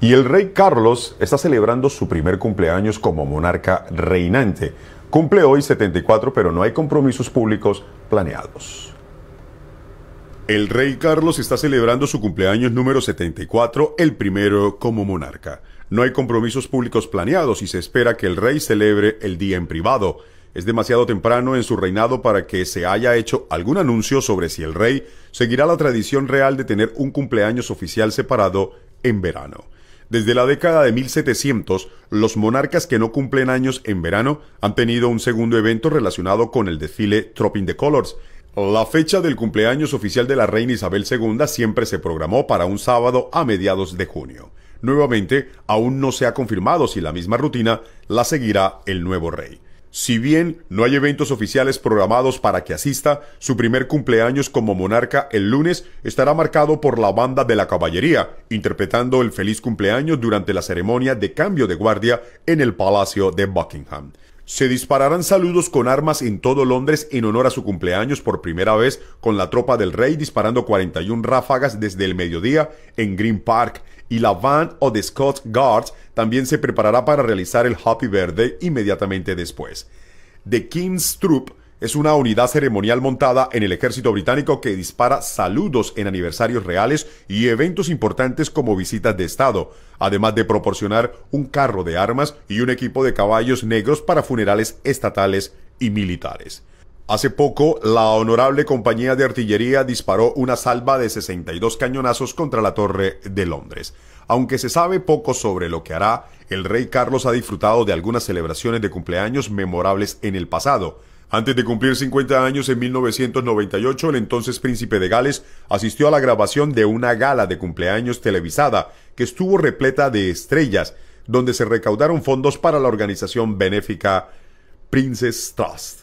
Y el rey Carlos está celebrando su primer cumpleaños como monarca reinante. Cumple hoy 74, pero no hay compromisos públicos planeados. El rey Carlos está celebrando su cumpleaños número 74, el primero como monarca. No hay compromisos públicos planeados y se espera que el rey celebre el día en privado. Es demasiado temprano en su reinado para que se haya hecho algún anuncio sobre si el rey seguirá la tradición real de tener un cumpleaños oficial separado en verano. Desde la década de 1700, los monarcas que no cumplen años en verano han tenido un segundo evento relacionado con el desfile Tropping the Colors. La fecha del cumpleaños oficial de la reina Isabel II siempre se programó para un sábado a mediados de junio. Nuevamente, aún no se ha confirmado si la misma rutina la seguirá el nuevo rey. Si bien no hay eventos oficiales programados para que asista, su primer cumpleaños como monarca el lunes estará marcado por la banda de la caballería, interpretando el feliz cumpleaños durante la ceremonia de cambio de guardia en el Palacio de Buckingham. Se dispararán saludos con armas en todo Londres en honor a su cumpleaños por primera vez con la tropa del rey disparando 41 ráfagas desde el mediodía en Green Park y la Van o The Scots Guards también se preparará para realizar el Happy Birthday inmediatamente después. The King's Troop es una unidad ceremonial montada en el ejército británico que dispara saludos en aniversarios reales y eventos importantes como visitas de Estado, además de proporcionar un carro de armas y un equipo de caballos negros para funerales estatales y militares. Hace poco, la honorable compañía de artillería disparó una salva de 62 cañonazos contra la Torre de Londres. Aunque se sabe poco sobre lo que hará, el rey Carlos ha disfrutado de algunas celebraciones de cumpleaños memorables en el pasado, antes de cumplir 50 años, en 1998, el entonces príncipe de Gales asistió a la grabación de una gala de cumpleaños televisada que estuvo repleta de estrellas, donde se recaudaron fondos para la organización benéfica Princess Trust.